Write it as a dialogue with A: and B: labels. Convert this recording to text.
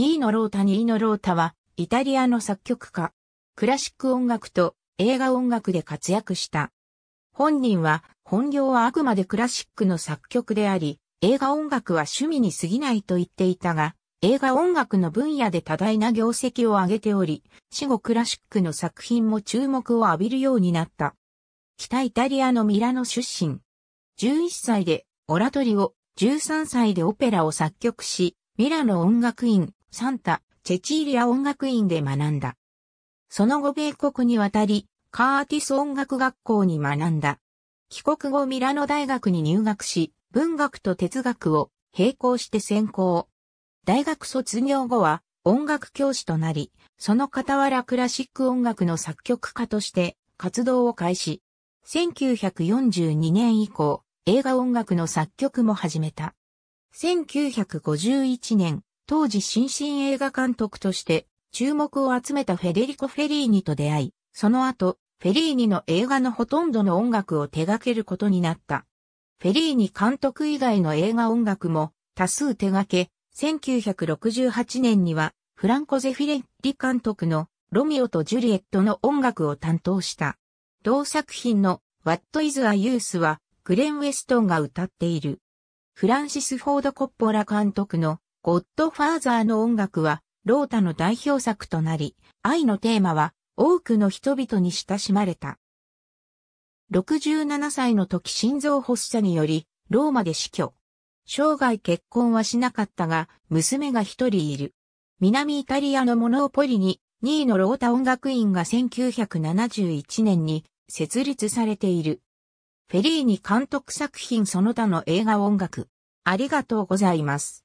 A: ニーノ・ロータ・ニーノ・ロータ
B: は、イタリアの作曲家。クラシック音楽と映画音楽で活躍した。本人は、本業はあくまでクラシックの作曲であり、映画音楽は趣味に過ぎないと言っていたが、映画音楽の分野で多大な業績を上げており、死後クラシックの作品も注目を浴びるようになった。北イタリアのミラノ出身。11歳でオラトリを、13歳でオペラを作曲し、ミラノ音楽院、サンタ、チェチーリア音楽院で学んだ。その後米国に渡り、カーティス音楽学校に学んだ。帰国後ミラノ大学に入学し、文学と哲学を並行して専攻。大学卒業後は音楽教師となり、その傍らクラシック音楽の作曲家として活動を開始。1942年以降、映画音楽の作曲も始めた。1951年、当時新進映画監督として注目を集めたフェデリコ・フェリーニと出会い、その後、フェリーニの映画のほとんどの音楽を手掛けることになった。フェリーニ監督以外の映画音楽も多数手掛け、1968年にはフランコ・ゼフィレッリ監督のロミオとジュリエットの音楽を担当した。同作品の What is a Youth はグレン・ウェストンが歌っている。フランシス・フォード・コッポラ監督のゴッドファーザーの音楽は、ロータの代表作となり、愛のテーマは、多くの人々に親しまれた。67歳の時心臓発作により、ローマで死去。生涯結婚はしなかったが、娘が一人いる。南イタリアのモノーポリに、2位のロータ音楽院が1971年に設立されている。フェリーニ監督作品その他の映画音楽。あ
A: りがとうございます。